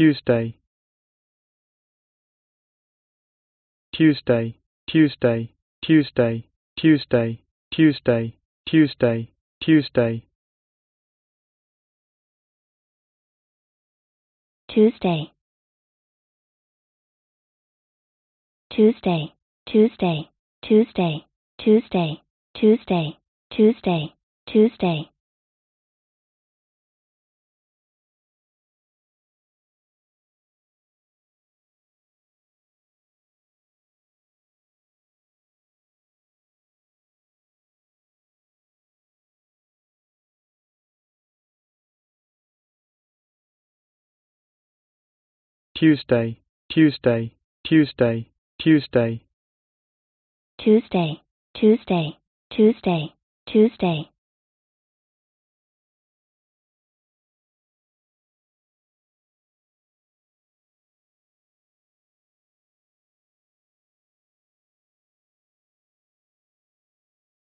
Tuesday Tuesday Tuesday Tuesday Tuesday Tuesday Tuesday Tuesday Tuesday Tuesday Tuesday Tuesday Tuesday Tuesday Tuesday Tuesday Tuesday, Tuesday, Tuesday, Tuesday. Tuesday, Tuesday, Tuesday, Tuesday.